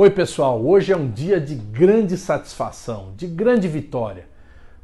Oi, pessoal! Hoje é um dia de grande satisfação, de grande vitória.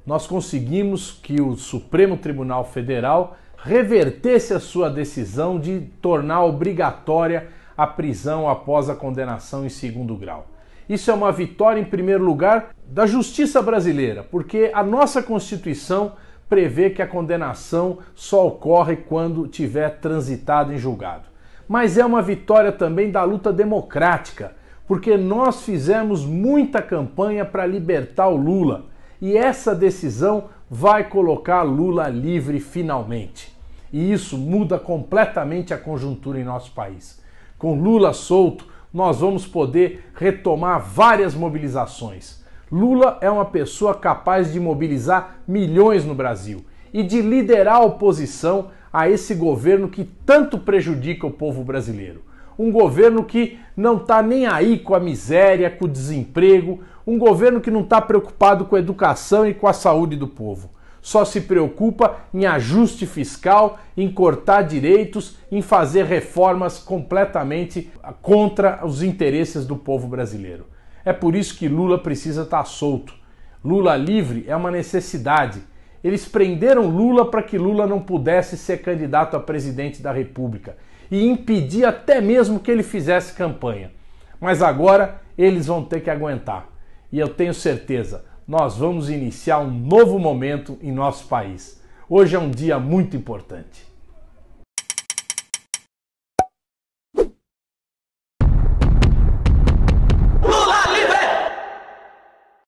Nós conseguimos que o Supremo Tribunal Federal revertesse a sua decisão de tornar obrigatória a prisão após a condenação em segundo grau. Isso é uma vitória, em primeiro lugar, da justiça brasileira, porque a nossa Constituição prevê que a condenação só ocorre quando tiver transitado em julgado. Mas é uma vitória também da luta democrática porque nós fizemos muita campanha para libertar o Lula e essa decisão vai colocar Lula livre finalmente. E isso muda completamente a conjuntura em nosso país. Com Lula solto, nós vamos poder retomar várias mobilizações. Lula é uma pessoa capaz de mobilizar milhões no Brasil e de liderar a oposição a esse governo que tanto prejudica o povo brasileiro um governo que não está nem aí com a miséria, com o desemprego, um governo que não está preocupado com a educação e com a saúde do povo. Só se preocupa em ajuste fiscal, em cortar direitos, em fazer reformas completamente contra os interesses do povo brasileiro. É por isso que Lula precisa estar tá solto. Lula livre é uma necessidade eles prenderam Lula para que Lula não pudesse ser candidato a presidente da República e impedir até mesmo que ele fizesse campanha. Mas agora eles vão ter que aguentar. E eu tenho certeza, nós vamos iniciar um novo momento em nosso país. Hoje é um dia muito importante.